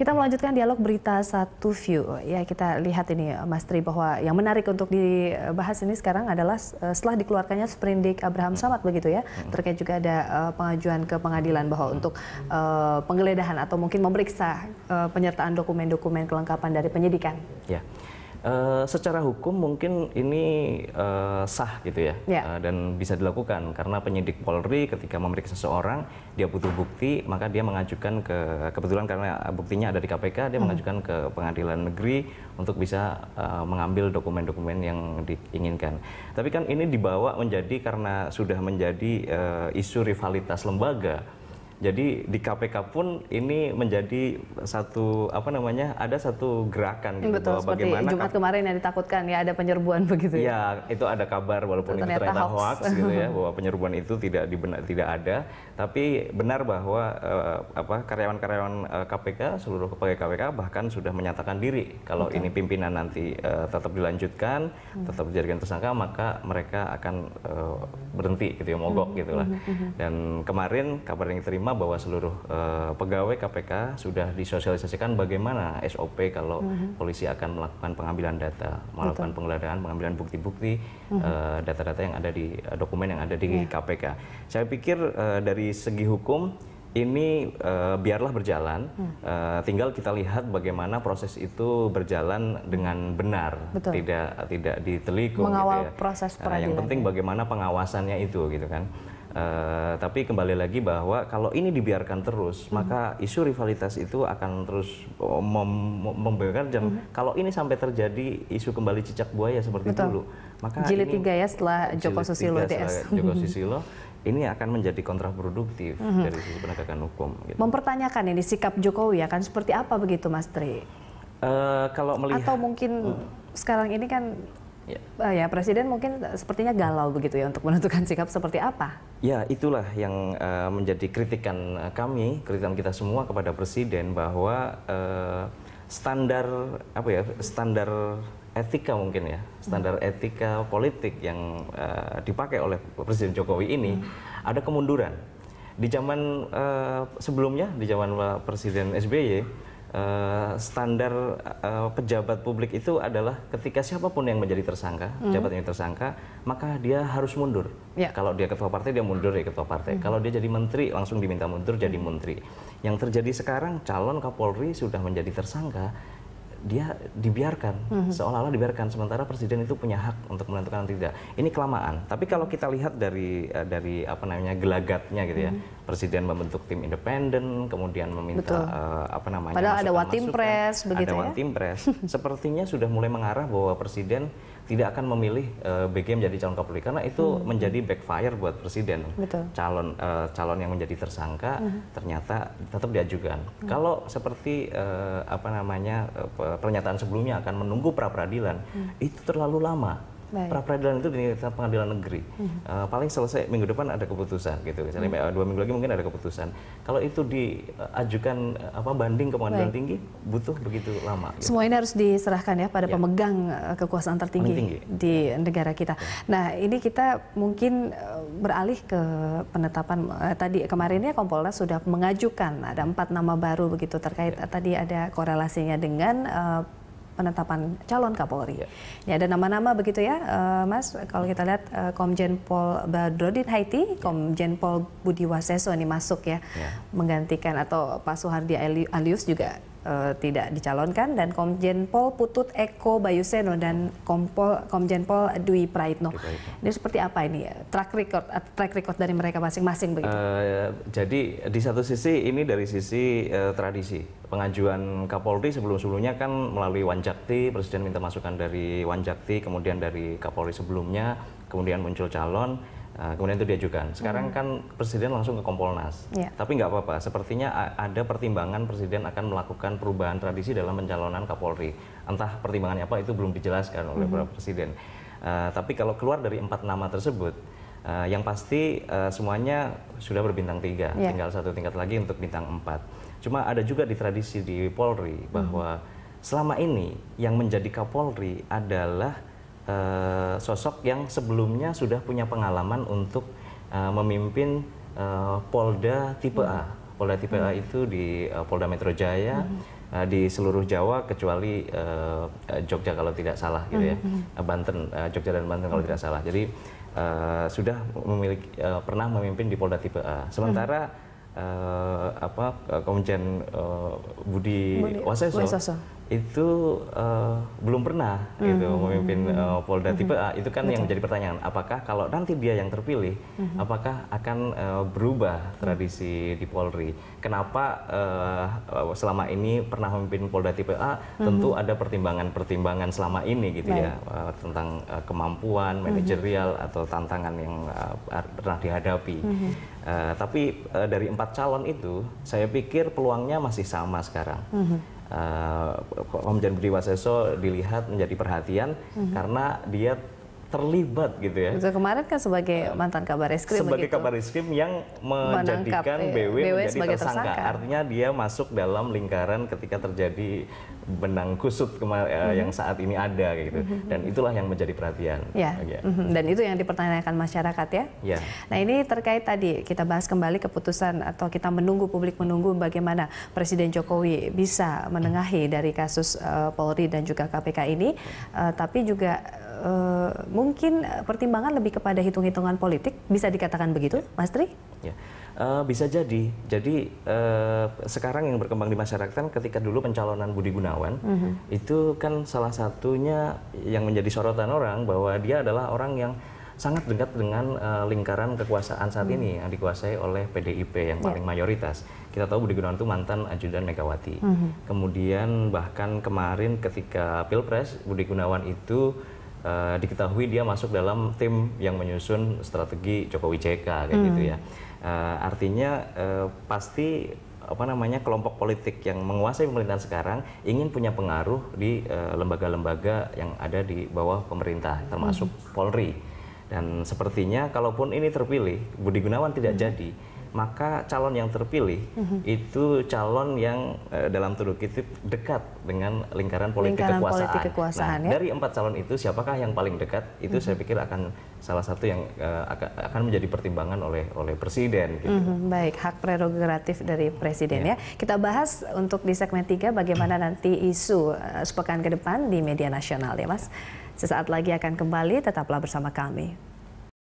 Kita melanjutkan dialog berita satu view. Ya kita lihat ini Mas Tri bahwa yang menarik untuk dibahas ini sekarang adalah eh, setelah dikeluarkannya Sprindik Abraham hmm. Samad begitu ya. Hmm. Terkait juga ada eh, pengajuan ke pengadilan bahwa untuk eh, penggeledahan atau mungkin memeriksa penyertaan dokumen-dokumen kelengkapan dari penyidikan. Ya. Eh, secara hukum mungkin ini uh, sah gitu ya yeah. Ya. uh, dan bisa dilakukan karena penyidik Polri ketika memeriksa seseorang dia butuh bukti maka dia mengajukan ke kebetulan karena buktinya ada di KPK dia hmm. mengajukan ke pengadilan negeri untuk bisa uh, mengambil dokumen-dokumen yang diinginkan tapi kan ini dibawa menjadi karena sudah menjadi uh, isu rivalitas lembaga jadi di KPK pun ini menjadi satu apa namanya ada satu gerakan gitu Betul, bahwa seperti bagaimana Jumat kemarin yang ditakutkan ya ada penyerbuan begitu ya. Ya, itu ada kabar walaupun itu ternyata, itu ternyata hoax. gitu ya bahwa penyerbuan itu tidak dibenar tidak ada, tapi benar bahwa uh, apa karyawan-karyawan uh, eh, KPK seluruh pegawai KPK bahkan sudah menyatakan diri kalau okay. ini pimpinan nanti uh, tetap dilanjutkan, hmm. tetap dijadikan tersangka maka mereka akan uh, berhenti gitu ya mogok hmm. gitulah. Hmm. Hmm. hmm. Dan kemarin kabar yang diterima bahwa seluruh uh, pegawai KPK sudah disosialisasikan bagaimana SOP kalau uh mm-hmm. -huh. polisi akan melakukan pengambilan data, melakukan Betul. penggeledahan, pengambilan bukti-bukti, data-data -bukti, uh, data-data yang ada di uh, dokumen yang ada di yeah. KPK. Saya pikir uh, dari segi hukum ini uh, biarlah berjalan, hmm. uh, tinggal kita lihat bagaimana proses itu berjalan dengan benar, Betul. tidak tidak ditelikung. Gitu Mengawal gitu ya. proses peradilan. Uh, yang penting bagaimana pengawasannya itu, gitu kan. Uh, tapi kembali lagi bahwa kalau ini dibiarkan terus, hmm maka isu rivalitas itu akan terus oh, membengkar jam. hmm Kalau ini sampai terjadi isu kembali cicak buaya seperti Betul. dulu, maka jilid ini, tiga ya setelah Joko Susilo DS. Joko Susilo ini akan menjadi kontraproduktif mm -hmm. dari sisi penegakan hukum. Gitu. Mempertanyakan ini sikap Jokowi akan seperti apa begitu, Mas Tri? Uh, kalau melihat atau mungkin hmm. sekarang ini kan ya. Uh, ya presiden mungkin sepertinya galau begitu ya untuk menentukan sikap seperti apa? Ya itulah yang uh, menjadi kritikan kami, kritikan kita semua kepada presiden bahwa uh, standar apa ya standar etika mungkin ya hmm. standar hmm. etika politik yang uh, dipakai oleh Presiden Jokowi ini hmm. ada kemunduran di zaman uh, sebelumnya di zaman Presiden SBY uh, eh, standar uh, pejabat publik itu adalah ketika siapapun yang menjadi tersangka hmm. yang tersangka maka dia harus mundur ya. kalau dia ketua partai dia mundur ya ketua partai hmm. kalau dia jadi menteri langsung diminta mundur jadi hmm. menteri yang terjadi sekarang calon Kapolri sudah menjadi tersangka dia dibiarkan mm-hmm. seolah-olah dibiarkan sementara presiden itu punya hak untuk menentukan atau tidak ini kelamaan tapi kalau kita lihat dari eh, dari apa namanya gelagatnya gitu ya mm-hmm. presiden membentuk tim independen kemudian meminta uh, apa namanya padahal ada watim pres begitu ada ya? watim pres sepertinya sudah mulai mengarah bahwa presiden tidak akan memilih uh, eh, BG menjadi calon kapolri karena itu hmm. menjadi backfire buat presiden. Betul. Calon uh, calon yang menjadi tersangka -huh. Hmm. ternyata tetap diajukan. -huh. Hmm. Kalau seperti uh, apa namanya uh, pernyataan sebelumnya akan menunggu pra peradilan, -huh. Hmm. itu terlalu lama Baik. pra peradilan itu di pengadilan negeri. Hmm. Uh, paling selesai minggu depan ada keputusan gitu. Misalnya hmm. dua minggu lagi mungkin ada keputusan. Kalau itu diajukan eh, apa banding ke pengadilan Baik. tinggi butuh begitu lama. Gitu. Semua ini harus diserahkan ya pada ya. pemegang eh, kekuasaan tertinggi tinggi. di iya. negara kita. Ya. Nah ini kita mungkin beralih ke penetapan eh, tadi kemarin ya Kompolnas sudah mengajukan ada empat nama baru begitu terkait ya. tadi ada korelasinya dengan eh, penetapan calon Kapolri. Ya, ya ada nama-nama begitu ya, uh, Mas. Kalau kita lihat uh, Komjen Pol Badrodin Haiti, ya. Komjen Pol Budi Waseso ini masuk ya, ya, menggantikan atau Pak Soehardi Alius juga uh, tidak dicalonkan dan Komjen Pol Putut Eko Bayuseno dan Kompol Komjen Pol Dwi Praitno. Ini seperti apa ini ya? track record eh, track record dari mereka masing-masing begitu? Uh, jadi di satu sisi ini dari sisi uh, tradisi pengajuan Kapolri sebelum-sebelumnya kan melalui Wanjakti Presiden minta masukan dari Wanjakti kemudian dari Kapolri sebelumnya kemudian muncul calon Ah, kemudian itu diajukan. Sekarang hmm. kan Presiden langsung ke Kompolnas. Yeah. Tapi nggak apa-apa. Sepertinya ada pertimbangan Presiden akan melakukan perubahan tradisi dalam pencalonan Kapolri. Entah pertimbangannya apa itu belum dijelaskan oleh hmm. Presiden. Uh, tapi kalau keluar dari empat nama tersebut, Uh, yang pasti uh, semuanya sudah berbintang tiga, yeah. tinggal satu tingkat lagi untuk bintang empat. Cuma ada juga di tradisi di Polri hmm. bahwa -hmm. selama ini yang menjadi Kapolri adalah uh, sosok yang sebelumnya sudah punya pengalaman untuk uh, memimpin uh, Polda tipe A. Polda tipe A itu di uh, Polda Metro Jaya hmm. di seluruh Jawa kecuali uh, Jogja kalau tidak salah gitu ya. hmm. ya. Banten uh, Jogja dan Banten kalau tidak salah. Jadi uh, sudah memiliki uh, pernah memimpin di Polda tipe A. Sementara hmm uh, apa eh, komjen uh, Budi, Budi Waseso, Waseso itu uh, belum pernah -hmm. gitu memimpin uh, Polda -hmm. tipe A itu kan Betul. yang menjadi pertanyaan apakah kalau nanti dia yang terpilih -hmm. apakah akan uh, berubah tradisi -hmm. di Polri kenapa uh, selama ini pernah memimpin Polda tipe A -hmm. tentu ada pertimbangan-pertimbangan selama ini gitu ya, Baik. ya uh, tentang uh, kemampuan manajerial -hmm. atau tantangan yang uh, pernah dihadapi -hmm. Uh, tapi uh, dari empat calon itu, saya pikir peluangnya masih sama sekarang. Mm -hmm. uh, eh, Komjen Budi Waseso dilihat menjadi perhatian mm -hmm. karena dia terlibat gitu ya. Betul, kemarin kan sebagai eh, mantan kabar eskrim Sebagai begitu. kabar eskrim yang menjadikan iya, BW, BW menjadi sebagai tersangka. tersangka. Artinya dia masuk dalam lingkaran ketika terjadi benang kusut mm -hmm. yang saat ini ada gitu. Mm -hmm. Dan itulah yang menjadi perhatian. Ya. Mm -hmm. Dan itu yang dipertanyakan masyarakat ya. ya. Nah ini terkait tadi kita bahas kembali keputusan atau kita menunggu publik menunggu bagaimana Presiden Jokowi bisa menengahi dari kasus uh, Polri dan juga KPK ini. Uh, tapi juga Eh, mungkin pertimbangan lebih kepada hitung-hitungan politik, bisa dikatakan begitu, ya. Mas Tri? Ya. Uh, bisa jadi. Jadi uh, sekarang yang berkembang di masyarakat kan ketika dulu pencalonan Budi Gunawan mm -hmm. itu kan salah satunya yang menjadi sorotan orang bahwa dia adalah orang yang sangat dekat dengan uh, lingkaran kekuasaan saat hmm. ini yang dikuasai oleh PDIP yang ya. paling yeah. mayoritas. Kita tahu Budi Gunawan itu mantan ajudan Megawati. Hmm. Kemudian bahkan kemarin ketika Pilpres Budi Gunawan itu uh, diketahui dia masuk dalam tim yang menyusun strategi Jokowi JK kayak hmm. gitu ya. Uh, artinya uh, pasti apa namanya kelompok politik yang menguasai pemerintahan sekarang ingin punya pengaruh di lembaga-lembaga uh, yang ada di bawah pemerintah hmm. termasuk hmm. Polri. Dan sepertinya kalaupun ini terpilih Budi Gunawan tidak hmm. jadi maka calon yang terpilih mm-hmm. itu calon yang eh, dalam turut kutip dekat dengan lingkaran politik lingkaran kekuasaan. Politik kekuasaan nah, ya? Dari empat calon itu siapakah yang paling dekat? Itu mm-hmm. saya pikir akan salah satu yang eh, akan menjadi pertimbangan oleh oleh presiden. Gitu. Mm-hmm. Baik, hak prerogatif dari presiden yeah. ya. Kita bahas untuk di segmen 3 bagaimana mhm. nanti isu eh, sepekan ke depan di media nasional ya, Mas. Sesaat lagi akan kembali, tetaplah bersama kami.